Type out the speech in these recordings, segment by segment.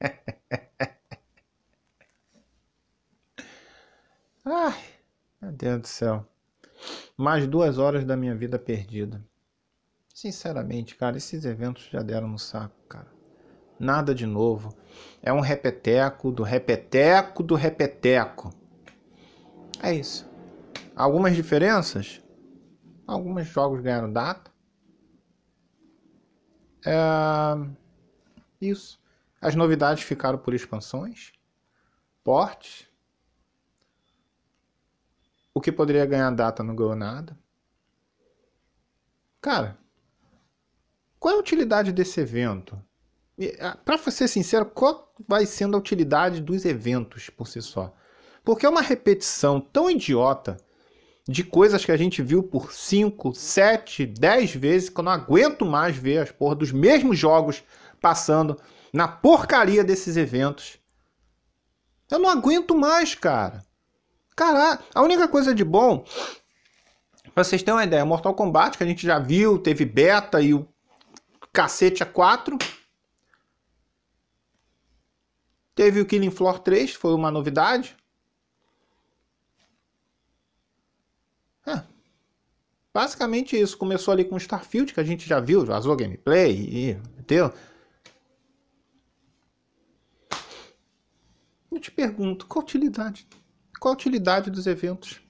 Ai, meu Deus do céu. Mais duas horas da minha vida perdida. Sinceramente, cara, esses eventos já deram no saco, cara. Nada de novo. É um repeteco do repeteco do repeteco. É isso. Algumas diferenças? Alguns jogos ganharam data. É... Isso. As novidades ficaram por expansões, portes, o que poderia ganhar data não ganhou nada. Cara, qual é a utilidade desse evento? Ah, Para ser sincero, qual vai sendo a utilidade dos eventos por si só? Porque é uma repetição tão idiota de coisas que a gente viu por 5, 7, 10 vezes que eu não aguento mais ver as porras dos mesmos jogos passando na porcaria desses eventos. Eu não aguento mais, cara. Caraca, a única coisa de bom, pra vocês terem uma ideia, Mortal Kombat, que a gente já viu, teve beta e o cacete a 4. Teve o Killing Floor 3, foi uma novidade. É. basicamente isso. Começou ali com Starfield, que a gente já viu, vazou gameplay, e, entendeu? eu te pergunto, qual a utilidade? Qual a utilidade dos eventos?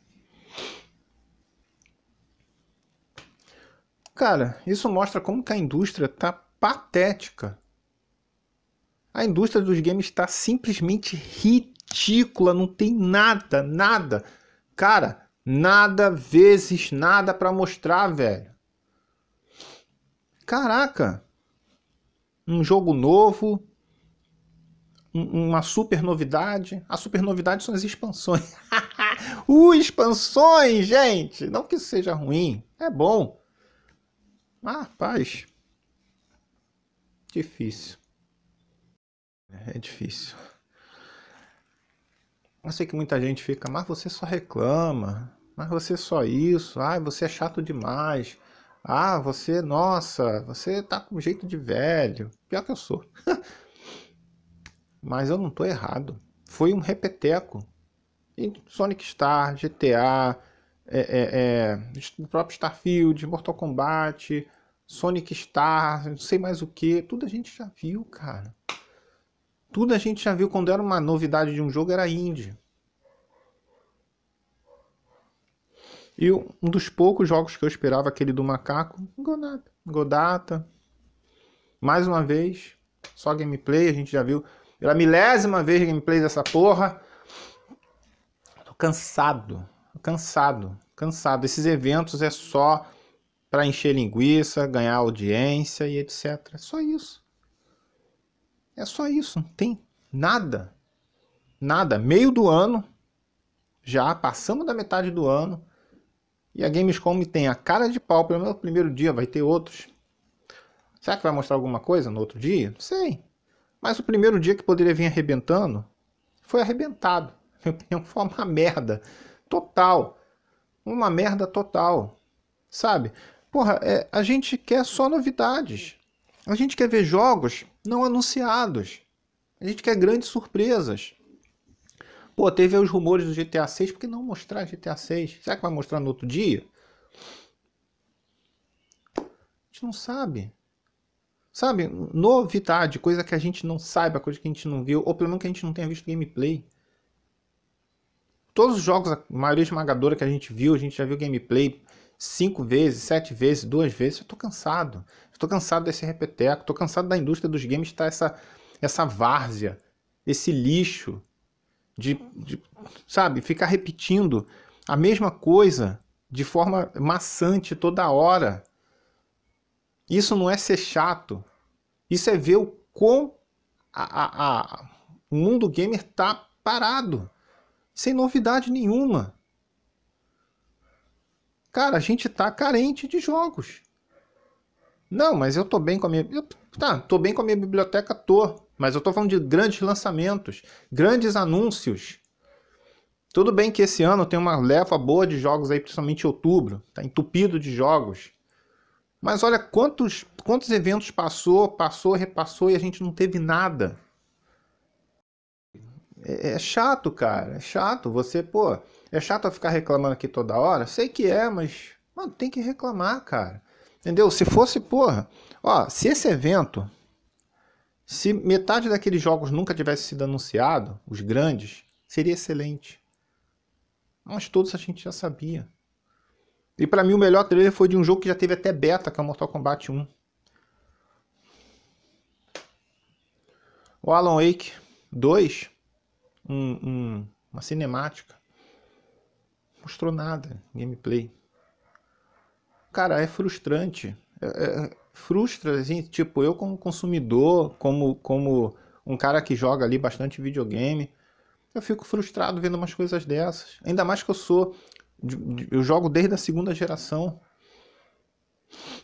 Cara, isso mostra como que a indústria tá patética. A indústria dos games está simplesmente ridícula, não tem nada, nada. Cara, nada vezes nada para mostrar, velho. Caraca. Um jogo novo, uma super novidade. A super novidade são as expansões. uh, expansões, gente! Não que seja ruim, é bom. ah, rapaz, difícil. É difícil. Eu sei que muita gente fica, mas você só reclama, mas você só isso, ai, você é chato demais. Ah, você, nossa, você tá com jeito de velho. Pior que eu sou. Mas eu não estou errado. Foi um repeteco. E Sonic Star, GTA, é, é, é, o próprio Starfield, Mortal Kombat, Sonic Star, não sei mais o que. Tudo a gente já viu, cara. Tudo a gente já viu quando era uma novidade de um jogo, era indie. E um dos poucos jogos que eu esperava, aquele do macaco, Godata. Godata. Mais uma vez, só gameplay, a gente já viu pela milésima vez gameplay dessa porra. Tô cansado. Tô cansado. Cansado. Esses eventos é só para encher linguiça, ganhar audiência e etc. É só isso. É só isso. Não tem nada. Nada. Meio do ano. Já passamos da metade do ano. E a Gamescom tem a cara de pau, pelo menos no primeiro dia, vai ter outros. Será que vai mostrar alguma coisa no outro dia? Não sei. Mas o primeiro dia que poderia vir arrebentando, foi arrebentado. Minha opinião foi uma merda total. Uma merda total. Sabe? Porra, é, a gente quer só novidades. A gente quer ver jogos não anunciados. A gente quer grandes surpresas. Pô, teve os rumores do GTA 6, por que não mostrar GTA 6? Será que vai mostrar no outro dia? A gente não sabe. Sabe? Novidade, coisa que a gente não saiba, coisa que a gente não viu, ou pelo menos que a gente não tenha visto gameplay. Todos os jogos, a maioria esmagadora que a gente viu, a gente já viu gameplay cinco vezes, sete vezes, duas vezes. Eu tô cansado. estou tô cansado desse repeteco, tô cansado da indústria dos games estar tá essa, essa várzea, esse lixo de, de, sabe, ficar repetindo a mesma coisa de forma maçante toda hora. Isso não é ser chato. Isso é ver o quão a, a, a, o mundo gamer tá parado. Sem novidade nenhuma. Cara, a gente tá carente de jogos. Não, mas eu tô bem com a minha. Eu, tá, tô bem com a minha biblioteca, tô. Mas eu tô falando de grandes lançamentos, grandes anúncios. Tudo bem que esse ano tem uma leva boa de jogos aí, principalmente em outubro. Tá entupido de jogos. Mas olha quantos, quantos eventos passou, passou, repassou e a gente não teve nada. É, é chato, cara. É chato. Você, pô, é chato ficar reclamando aqui toda hora? Sei que é, mas, mano, tem que reclamar, cara. Entendeu? Se fosse, porra, ó, se esse evento, se metade daqueles jogos nunca tivesse sido anunciado, os grandes, seria excelente. Mas todos a gente já sabia. E para mim o melhor trailer foi de um jogo que já teve até beta, que é o Mortal Kombat 1. O Alan Wake 2, um, um, uma cinemática. Mostrou nada, gameplay. Cara, é frustrante. É, é, frustra, assim, tipo, eu como consumidor, como, como um cara que joga ali bastante videogame, eu fico frustrado vendo umas coisas dessas. Ainda mais que eu sou eu jogo desde a segunda geração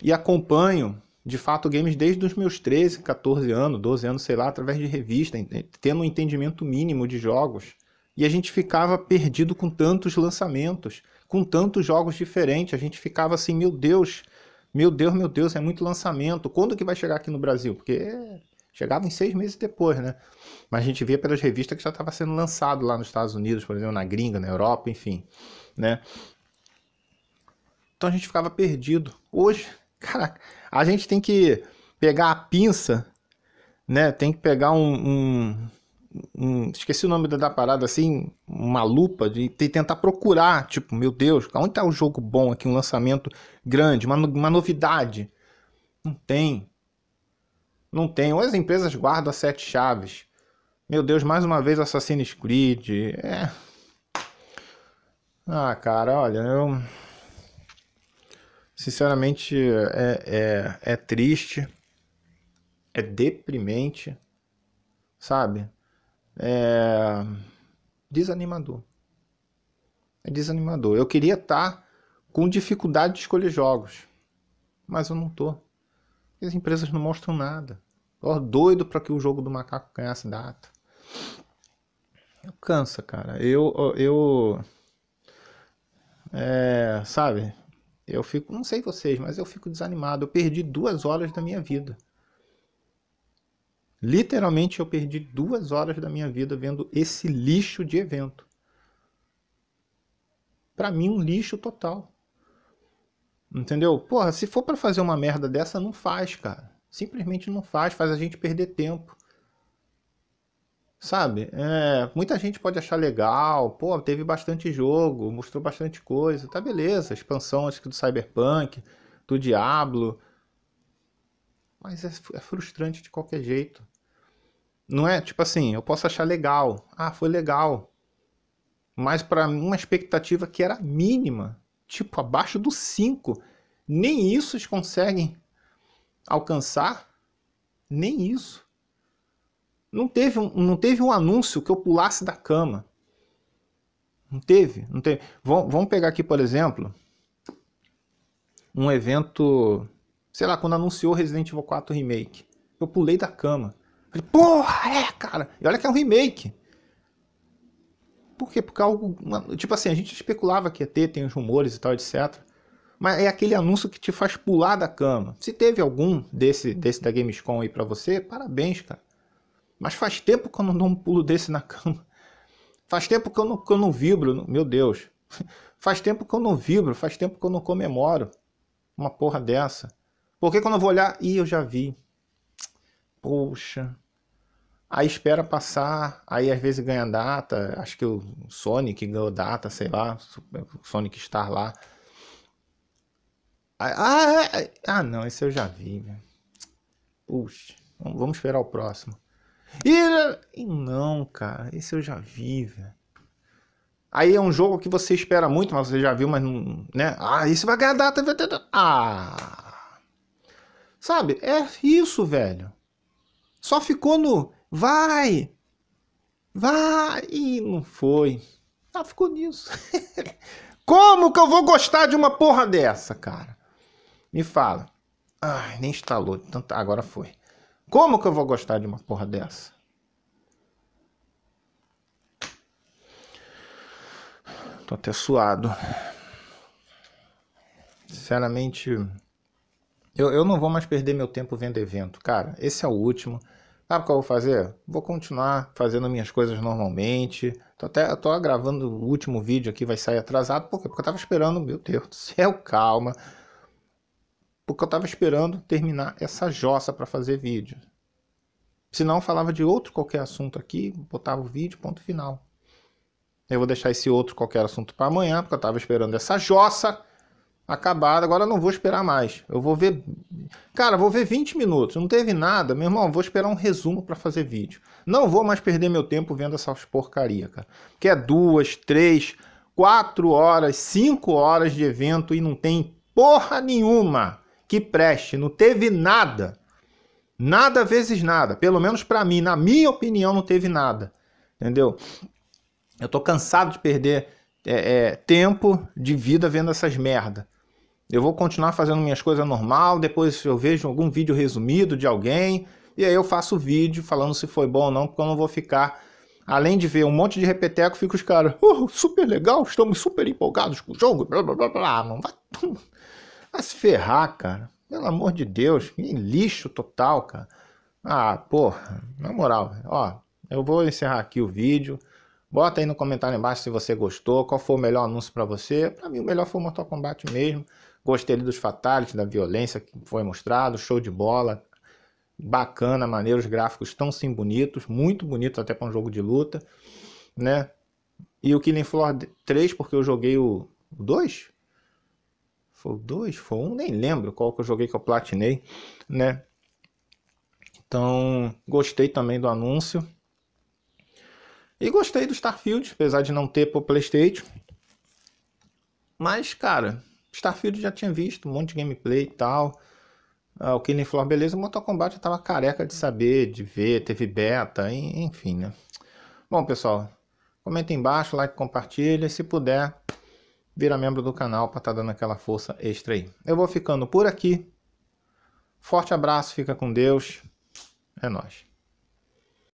e acompanho de fato games desde os meus 13, 14 anos, 12 anos, sei lá, através de revista, tendo um entendimento mínimo de jogos. E a gente ficava perdido com tantos lançamentos, com tantos jogos diferentes. A gente ficava assim, meu Deus, meu Deus, meu Deus, é muito lançamento. Quando que vai chegar aqui no Brasil? Porque chegava em seis meses depois, né? Mas a gente via pelas revistas que já estava sendo lançado lá nos Estados Unidos, por exemplo, na gringa, na Europa, enfim né? Então a gente ficava perdido. Hoje, caraca, a gente tem que pegar a pinça, né? Tem que pegar um, um, um esqueci o nome da, da parada assim, uma lupa de, de, tentar procurar, tipo, meu Deus, onde tá um jogo bom aqui, um lançamento grande, uma, uma novidade? Não tem. Não tem. Ou as empresas guardam as sete chaves. Meu Deus, mais uma vez Assassin's Creed. É, ah, cara, olha, eu. Sinceramente, é, é, é triste, é deprimente, sabe? É desanimador. É desanimador. Eu queria estar tá com dificuldade de escolher jogos, mas eu não tô. As empresas não mostram nada. Eu doido para que o jogo do macaco ganhasse data. Eu cansa, cara. Eu eu é, sabe? Eu fico, não sei vocês, mas eu fico desanimado. Eu perdi duas horas da minha vida. Literalmente, eu perdi duas horas da minha vida vendo esse lixo de evento. Para mim, um lixo total. Entendeu? Porra, se for para fazer uma merda dessa, não faz, cara. Simplesmente não faz, faz a gente perder tempo. Sabe? É, muita gente pode achar legal, pô, teve bastante jogo, mostrou bastante coisa, tá beleza, expansão acho que do Cyberpunk, do Diablo. Mas é, é frustrante de qualquer jeito. Não é tipo assim, eu posso achar legal, ah, foi legal. Mas para uma expectativa que era mínima, tipo abaixo do 5, nem isso eles conseguem alcançar, nem isso. Não teve, não teve um anúncio que eu pulasse da cama. Não teve, não teve. Vom, vamos pegar aqui, por exemplo, um evento, sei lá, quando anunciou Resident Evil 4 Remake. Eu pulei da cama. Falei, porra, é, cara. E olha que é um remake. Por quê? Porque é algo. Tipo assim, a gente especulava que ia ter, tem os rumores e tal, etc. Mas é aquele anúncio que te faz pular da cama. Se teve algum desse, desse da Gamescom aí pra você, parabéns, cara. Mas faz tempo que eu não dou um pulo desse na cama. Faz tempo que eu não, que eu não vibro, meu Deus. Faz tempo que eu não vibro, faz tempo que eu não comemoro uma porra dessa. Porque quando eu vou olhar, e eu já vi. Poxa. Aí espera passar, aí às vezes ganha data. Acho que o Sonic ganhou data, sei lá. O Sonic Star lá. Ah, ah, ah, não, esse eu já vi. Puxa, vamos esperar o próximo. E não, cara, esse eu já vi, velho. Aí é um jogo que você espera muito, mas você já viu, mas não, né? Ah, isso vai agradar. Ah. Sabe? É isso, velho. Só ficou no vai. Vai e não foi. Ah, ficou nisso. Como que eu vou gostar de uma porra dessa, cara? Me fala. Ai, nem instalou. Agora foi. Como que eu vou gostar de uma porra dessa? Tô até suado. Sinceramente, eu, eu não vou mais perder meu tempo vendo evento. Cara, esse é o último. Sabe o que eu vou fazer? Vou continuar fazendo minhas coisas normalmente. Tô até tô gravando o último vídeo aqui, vai sair atrasado. Por quê? Porque eu tava esperando, meu Deus do céu, calma porque eu estava esperando terminar essa jossa para fazer vídeo. Se não, falava de outro qualquer assunto aqui, botava o vídeo, ponto final. Eu vou deixar esse outro qualquer assunto para amanhã, porque eu estava esperando essa jossa acabada. Agora eu não vou esperar mais. Eu vou ver. Cara, vou ver 20 minutos. Não teve nada, meu irmão. Vou esperar um resumo para fazer vídeo. Não vou mais perder meu tempo vendo essas porcaria, cara. Que é duas, três, quatro horas, cinco horas de evento e não tem porra nenhuma que preste, não teve nada. Nada vezes nada. Pelo menos para mim, na minha opinião, não teve nada. Entendeu? Eu tô cansado de perder é, é, tempo de vida vendo essas merda. Eu vou continuar fazendo minhas coisas normal, depois eu vejo algum vídeo resumido de alguém, e aí eu faço o vídeo falando se foi bom ou não, porque eu não vou ficar. Além de ver um monte de repeteco, fica os caras, oh, super legal, estamos super empolgados com o jogo, blá blá blá blá. Não vai. Vai se ferrar, cara. Pelo amor de Deus. Que lixo total, cara. Ah, porra. Na moral, ó. Eu vou encerrar aqui o vídeo. Bota aí no comentário embaixo se você gostou, qual foi o melhor anúncio para você. Para mim o melhor foi o Mortal Kombat mesmo. Gostei dos fatalities, da violência que foi mostrado, show de bola. Bacana, maneiro, os gráficos tão sim bonitos, muito bonitos até para um jogo de luta, né? E o Killing Floor 3, porque eu joguei o 2, foi dois, 2? Foi um? Nem lembro qual que eu joguei que eu platinei, né? Então, gostei também do anúncio. E gostei do Starfield, apesar de não ter pro PlayStation. Mas, cara, Starfield já tinha visto um monte de gameplay e tal. Ah, o Killing Floor, beleza. Mortal Kombat eu tava careca de saber, de ver. Teve beta, enfim, né? Bom, pessoal, comenta embaixo, like, compartilha. Se puder, vira membro do canal para estar tá dando aquela força extra aí. Eu vou ficando por aqui. Forte abraço, fica com Deus. É nós.